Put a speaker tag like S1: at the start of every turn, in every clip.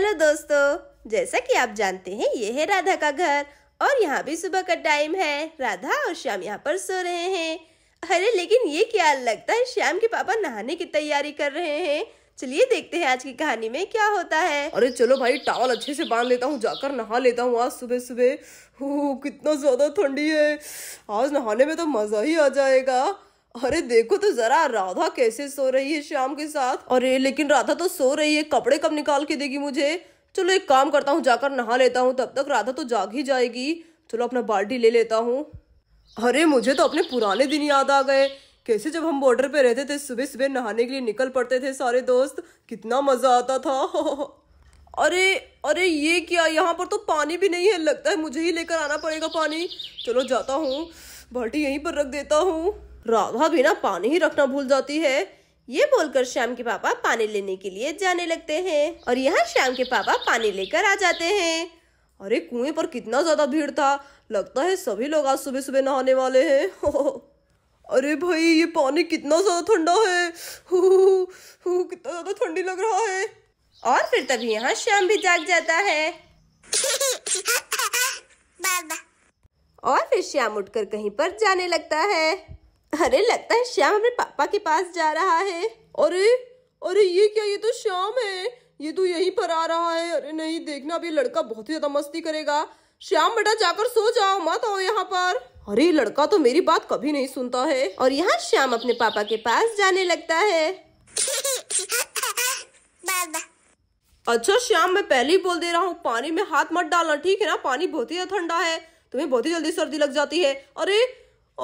S1: Hello दोस्तों जैसा कि आप जानते हैं ये है राधा का घर और यहाँ भी सुबह का टाइम है राधा और श्याम यहाँ पर सो रहे हैं अरे लेकिन ये क्या लगता है श्याम के पापा नहाने की तैयारी कर रहे हैं चलिए देखते हैं आज की कहानी में क्या होता है अरे चलो भाई टावल अच्छे से बांध लेता हूँ जाकर नहा लेता हूँ आज सुबह सुबह कितना ज्यादा ठंडी है आज नहाने में तो मजा ही आ जाएगा अरे देखो तो जरा राधा कैसे सो रही है श्याम के साथ अरे लेकिन राधा तो सो रही है कपड़े कब निकाल के देगी मुझे चलो एक काम करता हूँ जाकर नहा लेता हूँ तब तक राधा तो जाग ही जाएगी चलो अपना बाल्टी ले लेता हूँ अरे मुझे तो अपने पुराने दिन याद आ गए कैसे जब हम बॉर्डर पे रहते थे सुबह सुबह नहाने के लिए निकल पड़ते थे सारे दोस्त कितना मज़ा आता था अरे अरे ये क्या यहाँ पर तो पानी भी नहीं है लगता है मुझे ही लेकर आना पड़ेगा पानी चलो जाता हूँ बाल्टी यहीं पर रख देता हूँ राधा बिना पानी ही रखना भूल जाती है ये बोलकर श्याम के पापा पानी लेने के लिए जाने लगते हैं और यहाँ श्याम के पापा पानी लेकर आ जाते हैं अरे कुएं पर कितना ज्यादा भीड़ था लगता है सभी लोग आज सुबह सुबह नहाने वाले हैं अरे भाई ये पानी कितना ज्यादा ठंडा है कितना ज्यादा ठंडी लग रहा है और फिर तभी यहाँ श्याम भी जाग जाता है और फिर श्याम उठकर कहीं पर जाने लगता है अरे लगता है श्याम अपने पापा के पास जा रहा है अरे अरे ये क्या ये तो श्याम है ये तो यहीं पर आ रहा है अरे नहीं देखना अभी लड़का बहुत ही ज्यादा मस्ती करेगा श्याम बेटा जाकर सो जाओ मत आओ यहाँ पर अरे लड़का तो मेरी बात कभी नहीं सुनता है और यहाँ श्याम अपने पापा के पास जाने लगता है अच्छा श्याम मैं पहले ही बोल दे रहा हूँ पानी में हाथ मत डालना ठीक है ना पानी बहुत ही ठंडा है तुम्हें बहुत ही जल्दी सर्दी लग जाती है अरे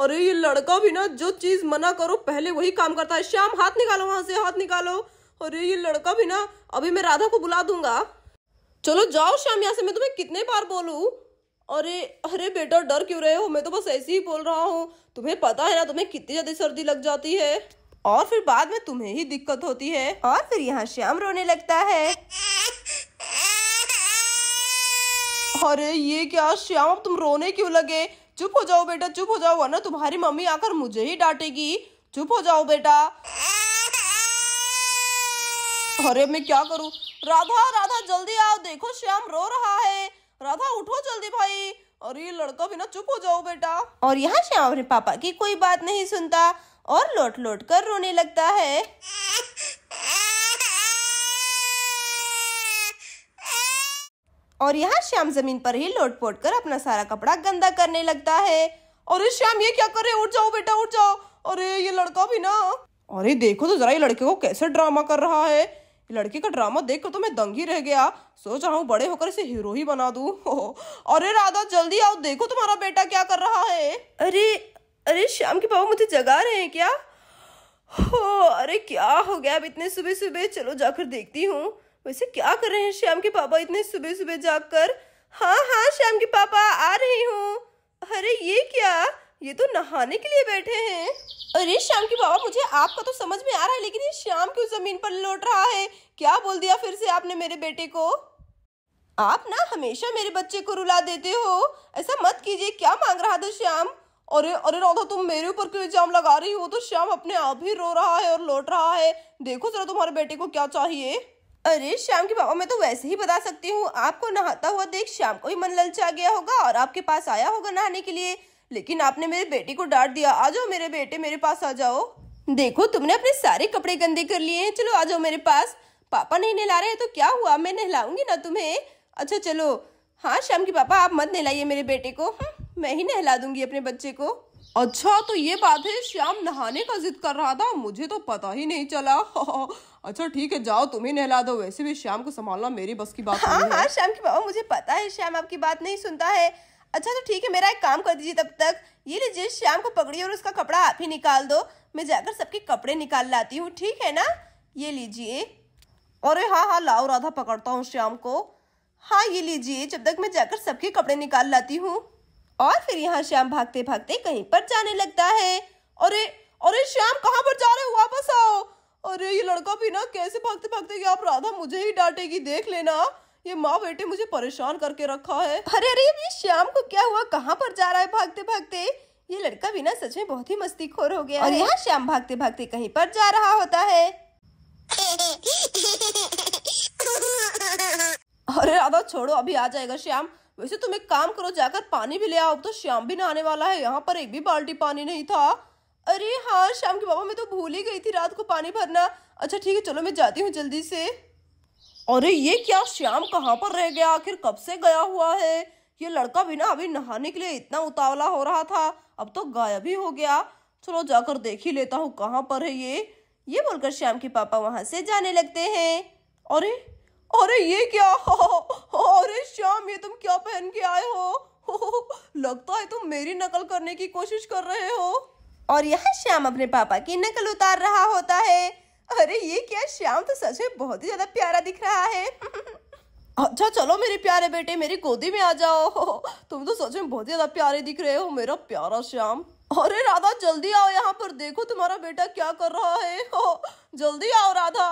S1: अरे ये लड़का भी ना जो चीज मना करो पहले वही काम करता है श्याम हाथ निकालो वहां से हाथ निकालो अरे ये लड़का भी ना अभी मैं राधा को बुला दूंगा चलो जाओ श्याम यहाँ से मैं तुम्हें कितने बार बोलू अरे अरे बेटा डर क्यों रहे हो मैं तो बस ऐसे ही बोल रहा हूँ तुम्हें पता है ना तुम्हें कितनी ज्यादा सर्दी लग जाती है और फिर बाद में तुम्हें ही दिक्कत होती है और फिर यहाँ श्याम रोने लगता है अरे ये क्या श्याम अब तुम रोने क्यों लगे चुप हो जाओ बेटा चुप हो जाओ वरना तुम्हारी मम्मी आकर मुझे ही डांटेगी चुप हो जाओ बेटा अरे मैं क्या करूं राधा राधा जल्दी आओ देखो श्याम रो रहा है राधा उठो जल्दी भाई अरे लड़का भी ना चुप हो जाओ बेटा और यहाँ श्याम अपने पापा की कोई बात नहीं सुनता और लौट लौट कर रोने लगता है और यहाँ श्याम जमीन पर ही लोट पोट कर अपना सारा कपड़ा गंदा करने लगता है अरे श्याम ये क्या कर रहे उठ जाओ बेटा उठ जाओ अरे ये लड़का भी ना अरे देखो तो जरा ये लड़के को कैसे ड्रामा कर रहा है लड़के का ड्रामा देख कर तो मैं दंग ही रह गया सोच रहा हूँ बड़े होकर इसे हीरो ही बना दू अरे राधा जल्दी आओ देखो तुम्हारा बेटा क्या कर रहा है अरे अरे श्याम के पापा मुझे जगा रहे हैं क्या हो अरे क्या हो गया अब इतने सुबह सुबह चलो जाकर देखती हूँ वैसे क्या कर रहे हैं श्याम के पापा इतने सुबह सुबह जाकर हाँ हाँ श्याम के पापा आ रही हूँ अरे ये क्या ये तो नहाने के लिए बैठे हैं अरे श्याम के पापा मुझे आपका तो समझ में आ रहा है लेकिन ये श्याम क्यों जमीन पर लौट रहा है क्या बोल दिया फिर से आपने मेरे बेटे को आप ना हमेशा मेरे बच्चे को रुला देते हो ऐसा मत कीजिए क्या मांग रहा था श्याम अरे अरे राधा तुम मेरे ऊपर क्यों इल्जाम लगा रही हो तो श्याम अपने आप ही रो रहा है और लौट रहा है देखो जरा तुम्हारे बेटे को क्या चाहिए अरे श्याम के पापा मैं तो वैसे ही बता सकती हूँ आपको नहाता हुआ देख श्याम को ही मन ललचा गया होगा और आपके पास आया होगा नहाने के लिए लेकिन आपने मेरे बेटी को डांट दिया आ जाओ मेरे बेटे मेरे पास आ जाओ देखो तुमने अपने सारे कपड़े गंदे कर लिए हैं चलो आ जाओ मेरे पास पापा नहीं नहला रहे तो क्या हुआ मैं नहलाऊंगी ना तुम्हें अच्छा चलो हाँ श्याम के पापा आप मत नहलाइए मेरे बेटे को हम्म, मैं ही नहला दूंगी अपने बच्चे को अच्छा तो ये बात है श्याम नहाने का जिद कर रहा था मुझे तो पता ही नहीं चला अच्छा ठीक है जाओ तुम्हें नहला दो वैसे भी श्याम को संभालना मेरी बस की बात हाँ हाँ श्याम की बाबा मुझे पता है श्याम आपकी बात नहीं सुनता है अच्छा तो ठीक है मेरा एक काम कर दीजिए तब तक ये लीजिए श्याम को पकड़िए और उसका कपड़ा आप ही निकाल दो मैं जाकर सबके कपड़े निकाल लाती हूँ ठीक है ना ये लीजिए अरे हाँ हाँ लाओ राधा पकड़ता हूँ श्याम को हाँ ये लीजिए जब तक मैं जाकर सबके कपड़े निकाल लाती हूँ और फिर यहाँ श्याम भागते भागते कहीं पर जाने लगता है अरे अरे श्याम कहाँ पर जा रहे हो वापस आओ अरे ये लड़का भी ना कैसे भागते भागते गया आप राधा मुझे ही डांटेगी देख लेना ये माँ बेटे मुझे परेशान करके रखा है अरे अरे ये श्याम को क्या हुआ कहाँ पर जा रहा है भागते भागते ये लड़का भी ना सच में बहुत ही मस्ती खोर हो गया और यहाँ श्याम भागते भागते कहीं पर जा रहा होता है अरे राधा छोड़ो अभी आ जाएगा श्याम वैसे तुम एक काम करो जाकर पानी भी ले आओ तो श्याम भी नहाने वाला है यहाँ पर एक भी बाल्टी पानी नहीं था अरे हाँ श्याम के बाबा मैं तो भूल ही गई थी रात को पानी भरना अच्छा ठीक है चलो मैं जाती हूँ जल्दी से अरे ये क्या श्याम कहाँ पर रह गया आखिर कब से गया हुआ है ये लड़का भी ना अभी नहाने के लिए इतना उतावला हो रहा था अब तो गायब ही हो गया चलो जाकर देख ही लेता हूँ कहाँ पर है ये ये बोलकर श्याम के पापा वहाँ से जाने लगते हैं अरे अरे ये क्या अरे श्याम ये तुम क्या पहन के आए हो लगता है तुम मेरी नकल करने की कोशिश कर रहे हो और यह श्याम अपने पापा की नकल उतार रहा होता है अरे ये क्या श्याम तो सच में बहुत ही ज्यादा प्यारा दिख रहा है अच्छा चलो मेरे प्यारे बेटे मेरी गोदी में आ जाओ तुम तो सच में बहुत ज्यादा प्यारे दिख रहे हो मेरा प्यारा श्याम अरे राधा जल्दी आओ यहाँ पर देखो तुम्हारा बेटा क्या कर रहा है जल्दी आओ राधा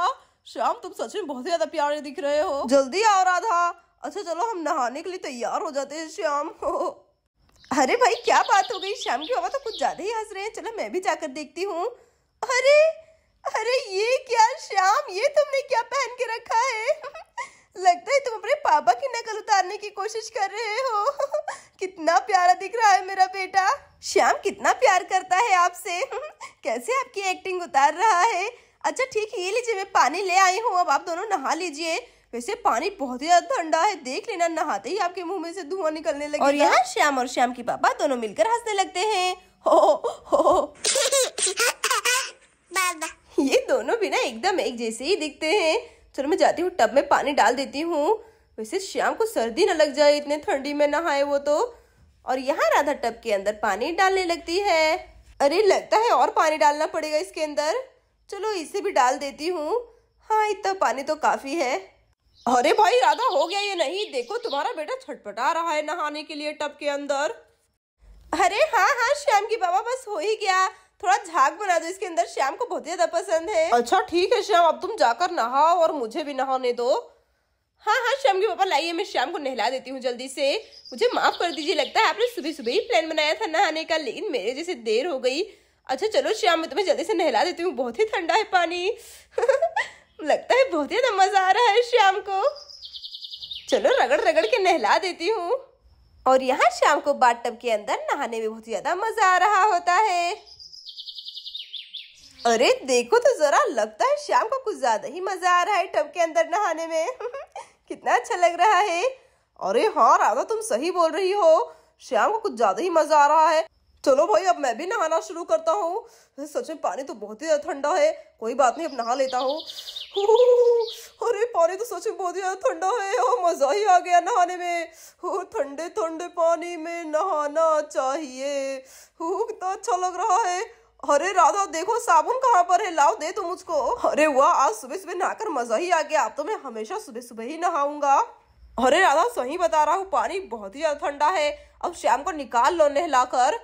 S1: श्याम तुम सच में बहुत ज्यादा प्यारे दिख रहे हो जल्दी आ रहा था अच्छा चलो हम नहाने के लिए तैयार हो जाते हैं श्याम अरे भाई क्या बात हो गई श्याम की बाबा तो कुछ ज्यादा ही हंस रहे हैं चलो मैं भी जाकर देखती हूँ अरे अरे ये क्या श्याम ये तुमने क्या पहन के रखा है लगता है तुम अपने पापा की नकल उतारने की कोशिश कर रहे हो कितना प्यारा दिख रहा है मेरा बेटा श्याम कितना प्यार करता है आपसे कैसे आपकी एक्टिंग उतार रहा है अच्छा ठीक है ये लीजिए मैं पानी ले आई हूँ अब आप दोनों नहा लीजिए वैसे पानी बहुत ही ज्यादा ठंडा है देख लेना नहाते ही आपके मुंह में से धुआं निकलने लगे और यहाँ श्याम और श्याम की पापा दोनों मिलकर हंसने लगते हैं हो हो ये दोनों भी ना एकदम एक जैसे ही दिखते हैं चलो मैं जाती हूँ टब में पानी डाल देती हूँ वैसे श्याम को सर्दी न लग जाए इतने ठंडी में नहाए वो तो और यहाँ राधा टब के अंदर पानी डालने लगती है अरे लगता है और पानी डालना पड़ेगा इसके अंदर चलो इसे भी डाल देती हूँ हाँ इतना पानी तो काफ़ी है
S2: अरे भाई राधा हो
S1: गया ये नहीं देखो तुम्हारा बेटा छटपटा रहा है नहाने के लिए टब के अंदर अरे हाँ हाँ श्याम की बाबा बस हो ही गया थोड़ा झाग बना दो इसके अंदर श्याम को बहुत ज्यादा पसंद है अच्छा ठीक है श्याम अब तुम जाकर नहाओ और मुझे भी नहाने दो हाँ हाँ श्याम के पापा लाइए मैं श्याम को नहला देती हूँ जल्दी से मुझे माफ कर दीजिए लगता है आपने सुबह सुबह ही प्लान बनाया था नहाने का लेकिन मेरे जैसे देर हो गई अच्छा चलो श्याम मैं तुम्हें जल्दी से नहला देती हूँ बहुत ही ठंडा है पानी लगता है बहुत ही ज्यादा मज़ा आ रहा है श्याम को चलो रगड़ रगड़ के नहला देती हूँ और यहाँ शाम को बाट टब के अंदर नहाने में बहुत ज़्यादा मज़ा आ रहा होता है अरे देखो तो ज़रा लगता है शाम को कुछ ज़्यादा ही मज़ा आ रहा है टब के अंदर नहाने में कितना अच्छा लग रहा है अरे हाँ राधा तुम सही बोल रही हो श्याम को कुछ ज़्यादा ही मज़ा आ रहा है चलो भाई अब मैं भी नहाना शुरू करता हूँ सच में पानी तो बहुत ही ज़्यादा ठंडा है कोई बात नहीं अब नहा लेता हूँ अरे पानी तो सच में बहुत ही ज़्यादा ठंडा है और मज़ा ही आ गया नहाने में हो ठंडे ठंडे पानी में नहाना चाहिए हो कितना अच्छा लग रहा है अरे राधा देखो साबुन कहाँ पर है लाओ दे तुम तो मुझको अरे वाह आज सुबह सुबह नहाकर मजा ही आ गया आप तो मैं हमेशा सुबह सुबह ही नहाऊंगा अरे राधा सही बता रहा हूँ पानी बहुत ही ज्यादा ठंडा है अब शाम को निकाल लो नहलाकर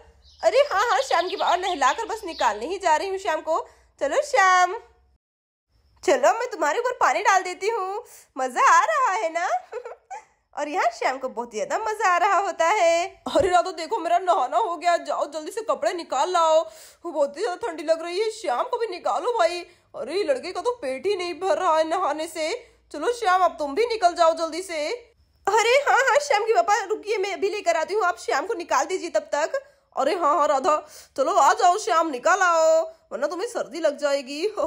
S1: अरे हाँ हाँ श्याम की बाहर नहला कर बस निकालने ही जा रही हूँ श्याम को चलो श्याम चलो मैं तुम्हारे ऊपर पानी डाल देती हूँ मज़ा आ रहा है ना और यहाँ श्याम को बहुत ज्यादा मजा आ रहा होता है अरे रातो देखो मेरा नहाना हो गया जाओ जल्दी से कपड़े निकाल लाओ बहुत ही ज्यादा ठंडी लग रही है श्याम को भी निकालो भाई अरे लड़के का तो पेट ही नहीं भर रहा है नहाने से चलो श्याम अब तुम भी निकल जाओ जल्दी से अरे हाँ हाँ श्याम की पापा रुकिए मैं अभी लेकर आती हूँ आप श्याम को निकाल दीजिए तब तक अरे हाँ हाँ राधा चलो आ जाओ श्याम निकाल आओ वरना तुम्हें सर्दी लग जाएगी हो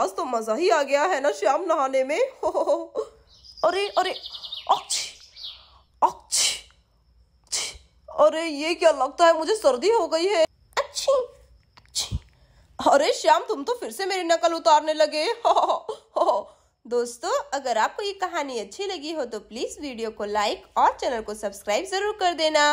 S1: आज तो मजा ही आ गया है ना श्याम नहाने में हो, हो, हो। अरे अरे अच्छी अच्छी अरे ये क्या लगता है मुझे सर्दी हो गई है अच्छी अच्छी अरे श्याम तुम तो फिर से मेरी नकल उतारने लगे हो, हो, हो। दोस्तों अगर आपको ये कहानी अच्छी लगी हो तो प्लीज़ वीडियो को लाइक और चैनल को सब्सक्राइब ज़रूर कर देना